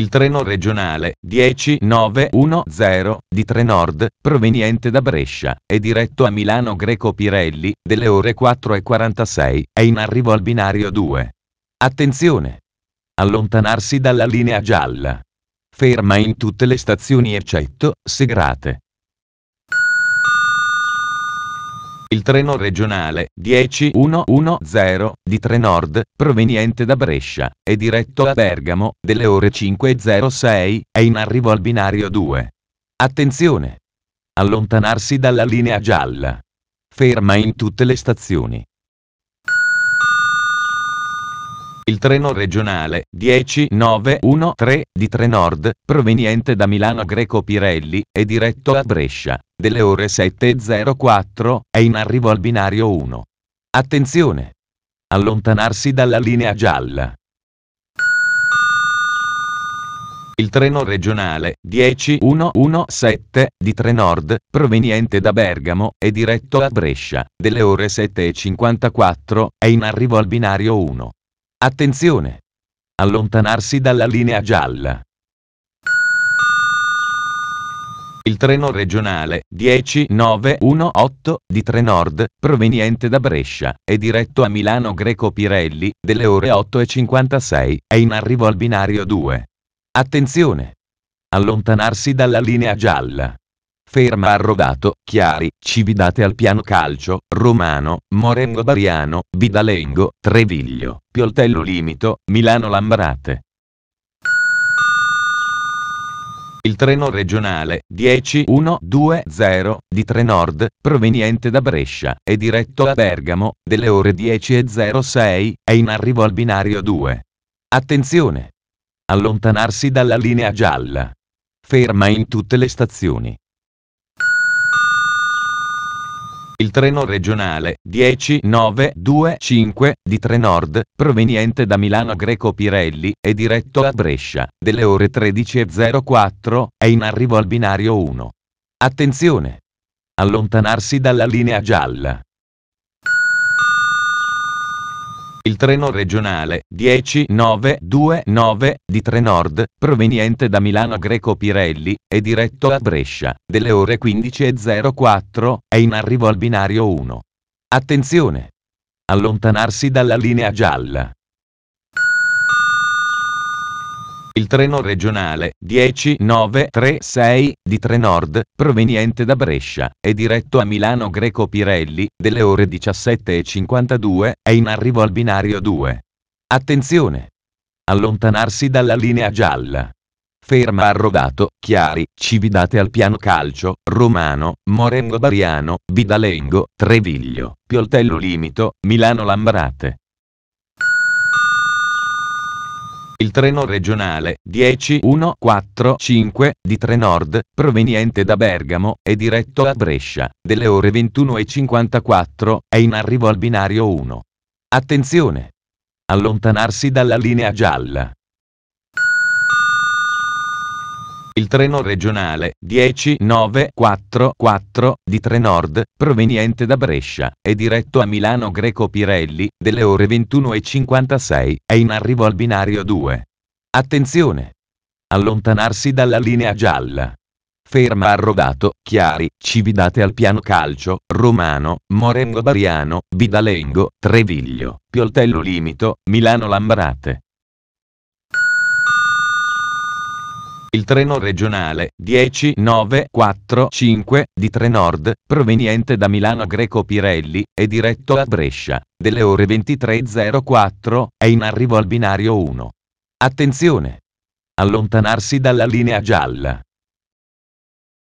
il treno regionale 10910 di Trenord, proveniente da Brescia, è diretto a Milano Greco Pirelli, delle ore 4.46, è in arrivo al binario 2. Attenzione! Allontanarsi dalla linea gialla. Ferma in tutte le stazioni eccetto Segrate. il treno regionale 10110 di Trenord, proveniente da Brescia, è diretto a Bergamo, delle ore 5.06, è in arrivo al binario 2. Attenzione! Allontanarsi dalla linea gialla. Ferma in tutte le stazioni. il treno regionale 10913 di Trenord, proveniente da Milano Greco Pirelli, è diretto a Brescia. Delle ore 7.04, è in arrivo al binario 1. Attenzione! Allontanarsi dalla linea gialla. il treno regionale 10117 di Trenord, proveniente da Bergamo è diretto a Brescia, delle ore 7.54, è in arrivo al binario 1. Attenzione! Allontanarsi dalla linea gialla. Il treno regionale 10918 di Trenord, proveniente da Brescia, è diretto a Milano Greco Pirelli, delle ore 8.56, è in arrivo al binario 2. Attenzione! Allontanarsi dalla linea gialla. Ferma Arrodato, Chiari, Cividate al Piano Calcio, Romano, Morengo Bariano, Vidalengo, Treviglio, Pioltello Limito, Milano Lambrate. Il treno regionale 10120 di Trenord, proveniente da Brescia è diretto a Bergamo, delle ore 10.06, è in arrivo al binario 2. Attenzione! Allontanarsi dalla linea gialla. Ferma in tutte le stazioni. il treno regionale 10925 di Trenord, proveniente da Milano Greco Pirelli è diretto a Brescia, delle ore 13.04, è in arrivo al binario 1. Attenzione! Allontanarsi dalla linea gialla. il treno regionale 10929 di Trenord, proveniente da Milano Greco Pirelli, è diretto a Brescia, delle ore 15.04, è in arrivo al binario 1. Attenzione! Allontanarsi dalla linea gialla. il treno regionale 10936 di Trenord, proveniente da Brescia, è diretto a Milano Greco Pirelli, delle ore 17.52, è in arrivo al binario 2. Attenzione! Allontanarsi dalla linea gialla. Ferma a Rodato, Chiari, Cividate al Piano Calcio, Romano, Morengo Bariano, Vidalengo, Treviglio, Pioltello Limito, Milano Lambrate. il treno regionale 10145 di Trenord, proveniente da Bergamo è diretto a Brescia, delle ore 21.54, è in arrivo al binario 1. Attenzione! Allontanarsi dalla linea gialla. il treno regionale 10944 di Trenord, proveniente da Brescia, è diretto a Milano Greco Pirelli, delle ore 21.56, è in arrivo al binario 2. Attenzione! Allontanarsi dalla linea gialla. Ferma a Rodato, Chiari, Cividate al Piano Calcio, Romano, Morengo Bariano, Vidalengo, Treviglio, Pioltello Limito, Milano Lambrate. il treno regionale 10945 di Trenord, proveniente da Milano Greco Pirelli, è diretto a Brescia, delle ore 23.04, è in arrivo al binario 1. Attenzione! Allontanarsi dalla linea gialla.